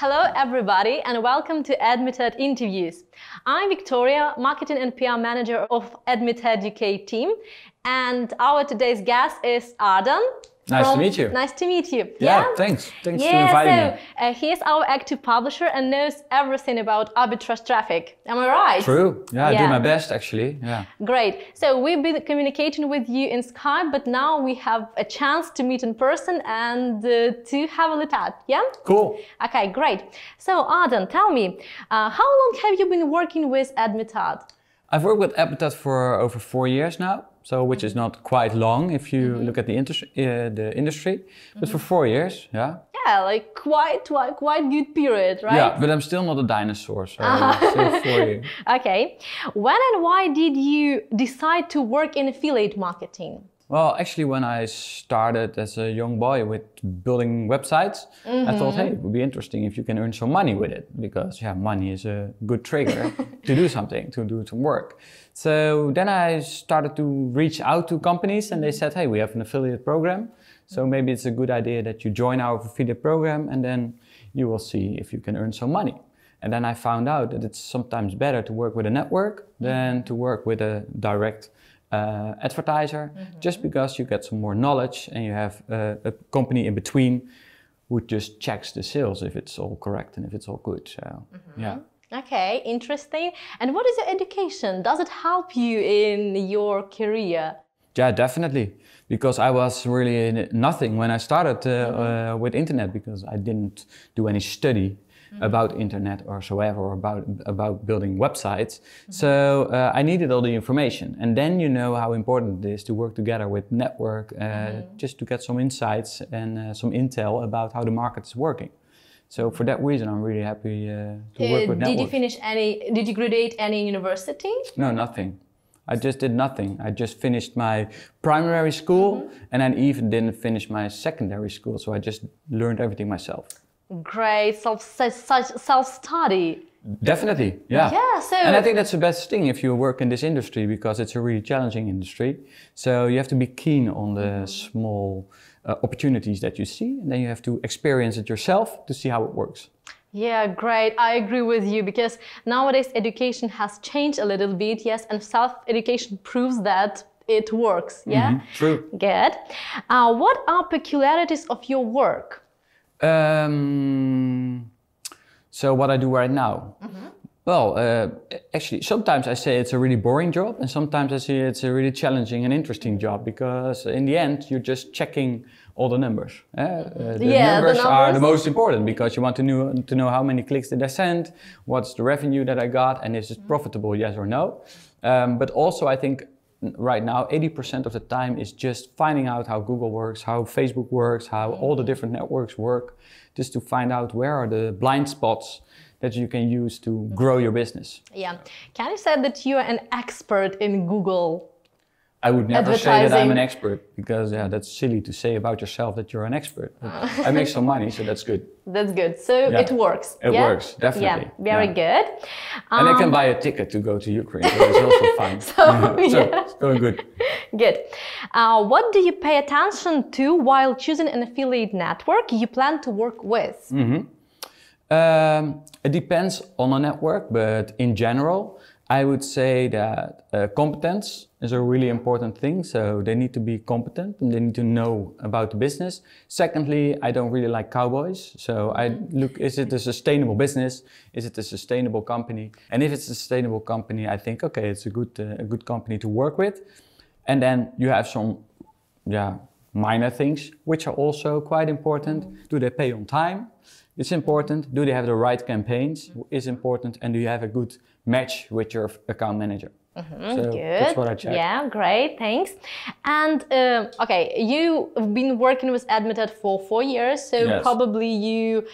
Hello, everybody, and welcome to Admitted Interviews. I'm Victoria, Marketing and PR Manager of Admitted UK team, and our today's guest is Arden. Nice from, to um, meet you. Nice to meet you. Yeah, yeah? thanks. Thanks yeah, for inviting so, me. Uh, he's our active publisher and knows everything about arbitrage traffic. Am I right? True. Yeah, yeah, I do my best actually. Yeah. Great. So we've been communicating with you in Skype, but now we have a chance to meet in person and uh, to have a little chat. Yeah. Cool. Okay, great. So Arden, tell me, uh, how long have you been working with Admitad? I've worked with Admitad for over four years now so which is not quite long if you mm-hmm. look at the, inter- uh, the industry, mm-hmm. but for mm-hmm. four years, yeah. Yeah, like quite quite good period, right? Yeah, but I'm still not a dinosaur, so uh-huh. four okay, when and why did you decide to work in affiliate marketing? Well, actually, when I started as a young boy with building websites, mm-hmm. I thought, mm-hmm. hey, it would be interesting if you can earn some money with it because, yeah, money is a good trigger to do something, to do some work. So then I started to reach out to companies and they mm-hmm. said, hey, we have an affiliate program. So maybe it's a good idea that you join our affiliate program and then you will see if you can earn some money. And then I found out that it's sometimes better to work with a network than mm-hmm. to work with a direct uh, advertiser, mm-hmm. just because you get some more knowledge and you have uh, a company in between who just checks the sales if it's all correct and if it's all good. So, mm-hmm. yeah. Okay, interesting. And what is your education? Does it help you in your career? Yeah, definitely. Because I was really nothing when I started uh, mm-hmm. uh, with internet because I didn't do any study mm-hmm. about internet or so ever, or about about building websites. Mm-hmm. So uh, I needed all the information, and then you know how important it is to work together with network uh, mm-hmm. just to get some insights and uh, some intel about how the market is working. So for mm-hmm. that reason, I'm really happy uh, to work with network. Did you finish any? Did you graduate any university? No, nothing. I just did nothing. I just finished my primary school mm-hmm. and I even didn't finish my secondary school. So I just learned everything myself. Great self self study. Definitely, yeah. Yeah. So and I think that's the best thing if you work in this industry because it's a really challenging industry. So you have to be keen on the mm-hmm. small uh, opportunities that you see, and then you have to experience it yourself to see how it works. Yeah, great. I agree with you because nowadays education has changed a little bit, yes, and self education proves that it works. Yeah, mm -hmm, true. Good. Uh, what are peculiarities of your work? Um, so what I do right now? Mm-hmm. Well, uh, actually, sometimes I say it's a really boring job, and sometimes I say it's a really challenging and interesting job because in the end you're just checking all the numbers. Eh? Uh, the, yeah, numbers the numbers are the most important because you want to know to know how many clicks did I send, what's the revenue that I got, and is it mm-hmm. profitable, yes or no. Um, but also, I think right now 80% of the time is just finding out how google works how facebook works how all the different networks work just to find out where are the blind spots that you can use to grow your business yeah can you say that you're an expert in google I would never say that I'm an expert because yeah, that's silly to say about yourself that you're an expert. I make some money, so that's good. That's good. So yeah. it works. It yeah? works definitely. Yeah, very yeah. good. Um, and I can um, buy a ticket to go to Ukraine. So it's also fine. so, so it's going good. Good. Uh, what do you pay attention to while choosing an affiliate network you plan to work with? Mm -hmm. um, it depends on the network, but in general, I would say that uh, competence is a really important thing. So they need to be competent and they need to know about the business. Secondly, I don't really like cowboys. So I look, is it a sustainable business? Is it a sustainable company? And if it's a sustainable company, I think, okay, it's a good, uh, a good company to work with. And then you have some, yeah, minor things, which are also quite important. Do they pay on time? It's important. Do they have the right campaigns? Is important. And do you have a good match with your account manager? Mm-hmm, so good. Yeah, great. Thanks. And uh, okay, you've been working with Admitted for four years, so yes. probably you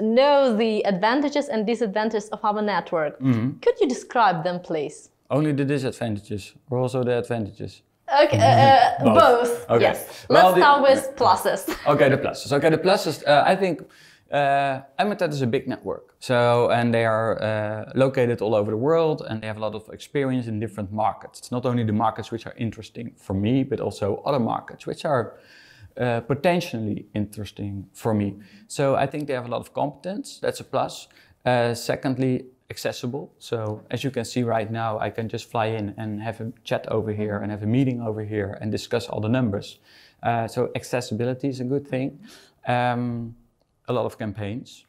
know the advantages and disadvantages of our network. Mm-hmm. Could you describe them, please? Only the disadvantages, or also the advantages? Okay, uh, mm-hmm. both. both. Okay. Yes. Well, Let's the, start with pluses. Okay, the pluses. Okay, the pluses. Uh, I think uh, is a big network. So, and they are uh, located all over the world and they have a lot of experience in different markets. It's not only the markets which are interesting for me, but also other markets which are uh, potentially interesting for me. So, I think they have a lot of competence. That's a plus. Uh, secondly, accessible. So, as you can see right now, I can just fly in and have a chat over here and have a meeting over here and discuss all the numbers. so, accessibility is a good thing. Um, a lot of campaigns.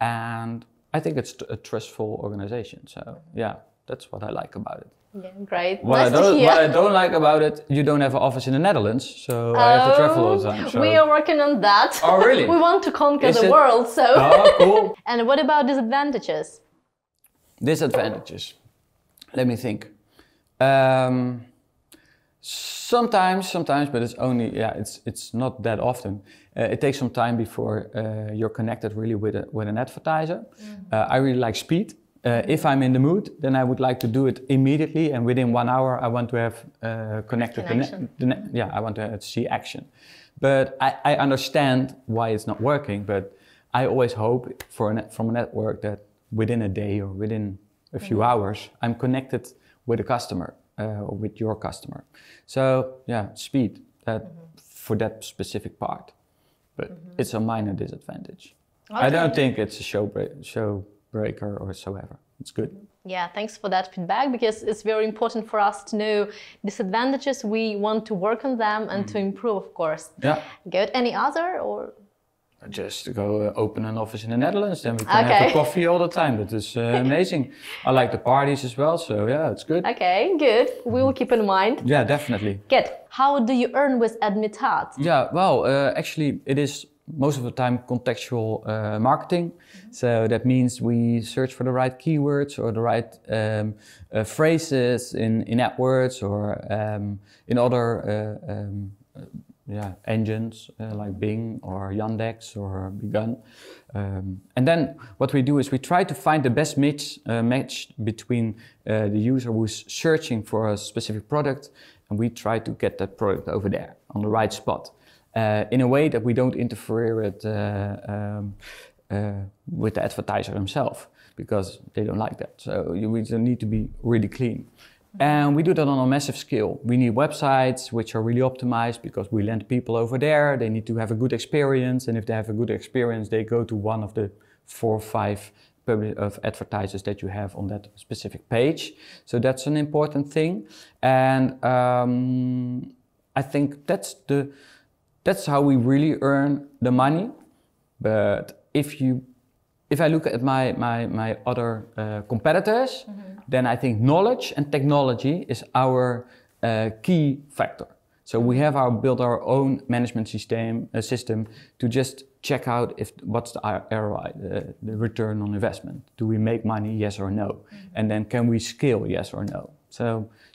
And I think it's a trustful organization. So, yeah, that's what I like about it. Yeah, great. What, nice I don't, what I don't like about it, you don't have an office in the Netherlands, so um, I have to um, travel all the time. So. We are working on that. Oh, really? we want to conquer Is the it... world, so. Oh, cool. and what about disadvantages? Disadvantages. Let me think. Um, sometimes, sometimes, but it's only, yeah, it's, it's not that often. Uh, it takes some time before uh, you're connected really with, a, with an advertiser. Mm -hmm. I really like speed. Uh, if I'm in the mood, then I would like to do it immediately, and within one hour, I want to have uh, connected. Conne yeah, I want to see action. But I, I, understand why it's not working. But I always hope for a from a network that within a day or within a few mm -hmm. hours, I'm connected with a customer uh, or with your customer. So yeah, speed that mm -hmm. for that specific part but mm -hmm. it's a minor disadvantage. Okay. I don't think it's a show show breaker or so ever. It's good. Mm-hmm. Yeah, thanks for that feedback because it's very important for us to know disadvantages. We want to work on them and mm -hmm. to mm-hmm. improve, of course. Yeah. Good. Any other or? just go uh, open an office in the Netherlands. Then we can okay. have a coffee all the time. That is uh, amazing. I like the parties as well. So yeah, it's good. Okay, good. We will keep in mind. Yeah, definitely. Good. How do you earn with Admitat? Yeah, well, uh, actually, it is most of the time contextual uh, marketing. Mm-hmm. So that means we search for the right keywords or the right um, uh, phrases in, in AdWords or um, in other uh, um, yeah engines uh, like Bing or Yandex or Begun. Um, and then what we do is we try to find the best match, uh, match between uh, the user who's searching for a specific product and we try to get that product over there on the right spot uh, in a way that we don't interfere with, uh, um, uh, with the advertiser himself because they don't like that. So you need to be really clean. And we do that on a massive scale. We need websites which are really optimized because we land people over there. They need to have a good experience. And if they have a good experience, they go to one of the four or five public, of uh, advertisers that you have on that specific page. So that's an important thing. And um, I think that's the that's how we really earn the money. But if you if I look at my, my, my other uh, competitors, mm-hmm. then I think knowledge and technology is our uh, key factor. So we have our built our own management system uh, system to just check out if what's the ROI, the, uh, the, return on investment. Do we make money? Yes or no. Mm-hmm. And then can we scale? Yes or no. So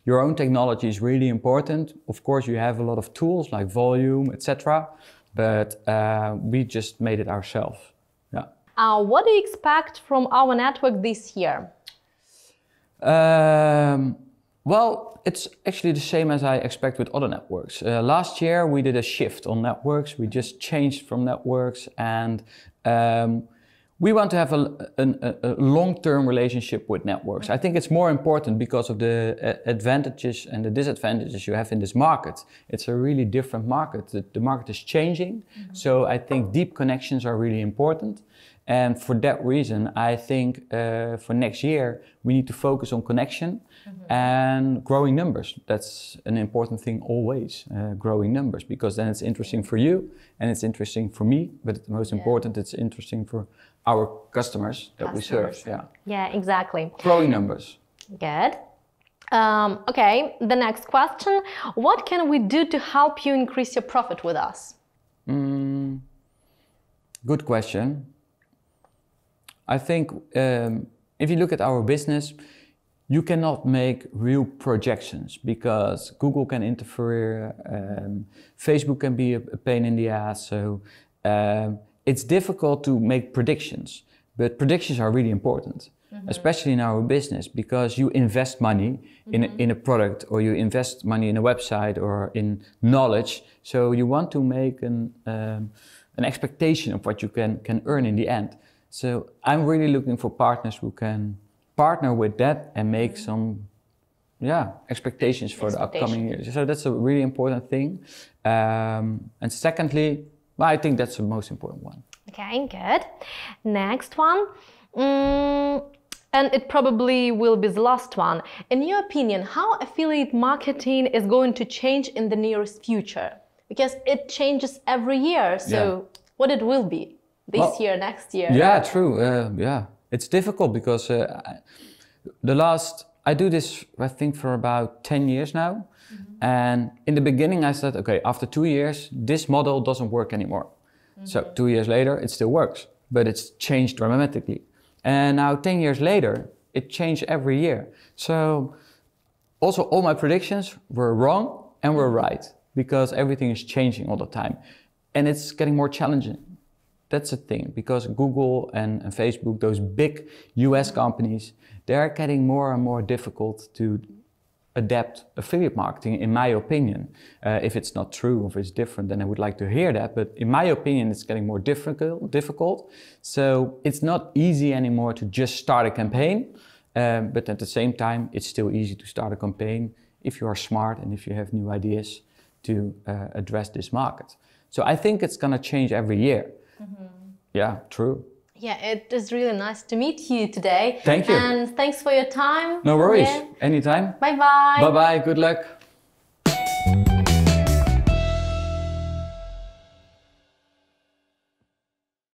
your own technology is really important. Of course, you have a lot of tools like volume, etc. But uh, we just made it ourselves. Yeah. Uh, what do you expect from our network this year? Um, well, it's actually the same as I expect with other networks. Uh, last year we did a shift on networks. We just changed from networks and um, we want to have a, a, a long-term relationship with networks. I think it's more important because of the uh, advantages and the disadvantages you have in this market. It's a really different market. The, the market is changing. Mm -hmm. So I think deep connections are really important. And for that reason, I think uh, for next year, we need to focus on connection mm-hmm. and growing numbers. That's an important thing always, uh, growing numbers, because then it's interesting for you and it's interesting for me. But most yeah. important, it's interesting for our customers that customers. we serve. Yeah. Yeah, exactly. Growing numbers. Good. Um, okay, the next question. What can we do to help you increase your profit with us? Mm, good question. I think um, if you look at our business, you cannot make real projections because Google can interfere, um, Facebook can be a, pain in the ass. So um, it's difficult to make predictions, but predictions are really important. Mm -hmm. especially in our business, because you invest money mm -hmm. in, a, mm-hmm. in a product or you invest money in a website or in knowledge. So you want to make an, um, an expectation of what you can, can earn in the end. So I'm really looking for partners who can partner with that and make mm-hmm. some yeah expectations for the upcoming years. So that's a really important thing. Um, and secondly, well, I think that's the most important one. Okay, good. Next one. Mm, and it probably will be the last one. In your opinion, how affiliate marketing is going to change in the nearest future? Because it changes every year. So, yeah. what it will be? this well, year, next year. Yeah, true. Uh, yeah, it's difficult because uh, the last I do this I think for about ten years now, mm -hmm. and in the beginning I said, okay, after two years this model doesn't work anymore. Mm -hmm. So mm-hmm. two years later it still works, but it's changed dramatically. And now ten years later it changed every year. So also all my predictions were wrong and were mm-hmm. right because everything is changing all the time, and it's getting more challenging. That's the thing because Google and, and Facebook, those big US companies, they're getting more and more difficult to adapt affiliate marketing, in my opinion. Uh, if it's not true, if it's different, then I would like to hear that. But in my opinion, it's getting more difficult. difficult. So it's not easy anymore to just start a campaign. Um, but at the same time, it's still easy to start a campaign if you are smart and if you have new ideas to uh, address this market. So I think it's going to change every year. -hmm. Yeah, true. Yeah, it is really nice to meet you today. Thank you. And thanks for your time. No worries. Yeah. Anytime. Bye bye. Bye bye. Good luck.